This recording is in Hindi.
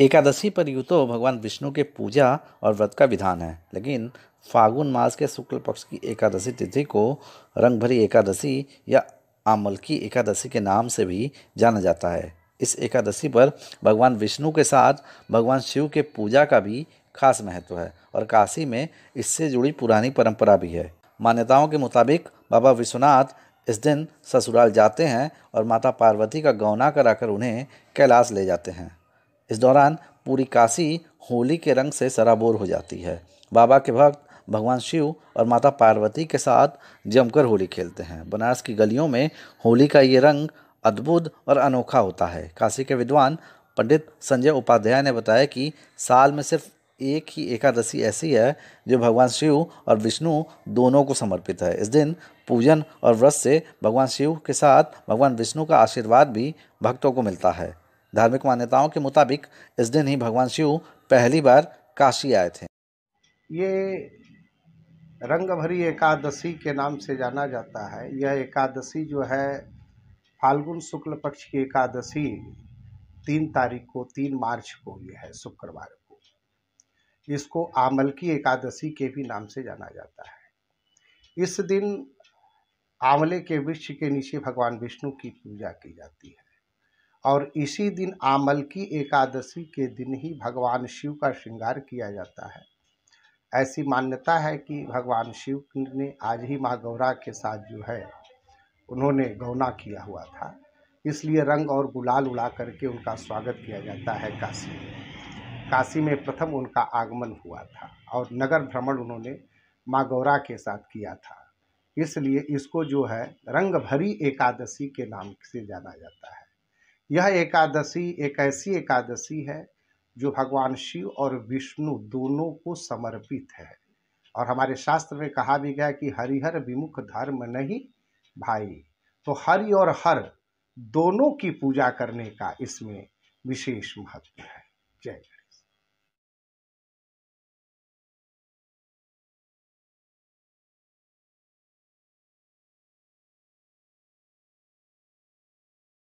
एकादशी पर यूँ तो भगवान विष्णु के पूजा और व्रत का विधान है लेकिन फागुन मास के शुक्ल पक्ष की एकादशी तिथि को रंग भरी एकादशी या आमल की एकादशी के नाम से भी जाना जाता है इस एकादशी पर भगवान विष्णु के साथ भगवान शिव के पूजा का भी खास महत्व है और काशी में इससे जुड़ी पुरानी परंपरा भी है मान्यताओं के मुताबिक बाबा विश्वनाथ इस दिन ससुराल जाते हैं और माता पार्वती का गौना कराकर उन्हें कैलाश ले जाते हैं इस दौरान पूरी काशी होली के रंग से सराबोर हो जाती है बाबा के भक्त भगवान शिव और माता पार्वती के साथ जमकर होली खेलते हैं बनारस की गलियों में होली का ये रंग अद्भुत और अनोखा होता है काशी के विद्वान पंडित संजय उपाध्याय ने बताया कि साल में सिर्फ एक ही एकादशी ऐसी है जो भगवान शिव और विष्णु दोनों को समर्पित है इस दिन पूजन और व्रत से भगवान शिव के साथ भगवान विष्णु का आशीर्वाद भी भक्तों को मिलता है धार्मिक मान्यताओं के मुताबिक इस दिन ही भगवान शिव पहली बार काशी आए थे ये रंग भरी एकादशी के नाम से जाना जाता है यह एकादशी जो है फाल्गुन शुक्ल पक्ष की एकादशी तीन तारीख को तीन मार्च को यह है शुक्रवार को इसको आमल की एकादशी के भी नाम से जाना जाता है इस दिन आंवले के वृक्ष के नीचे भगवान विष्णु की पूजा की जाती है और इसी दिन आमल की एकादशी के दिन ही भगवान शिव का श्रृंगार किया जाता है ऐसी मान्यता है कि भगवान शिव ने आज ही माँ गौरा के साथ जो है उन्होंने गौना किया हुआ था इसलिए रंग और गुलाल उड़ा करके उनका स्वागत किया जाता है काशी में काशी में प्रथम उनका आगमन हुआ था और नगर भ्रमण उन्होंने माँ गौरा के साथ किया था इसलिए इसको जो है रंग भरी एकादशी के नाम से जाना जाता है यह एकादशी एक ऐसी एकादशी है जो भगवान शिव और विष्णु दोनों को समर्पित है और हमारे शास्त्र में कहा भी गया कि हरिहर विमुख धर्म नहीं भाई तो हरि और हर दोनों की पूजा करने का इसमें विशेष महत्व है जय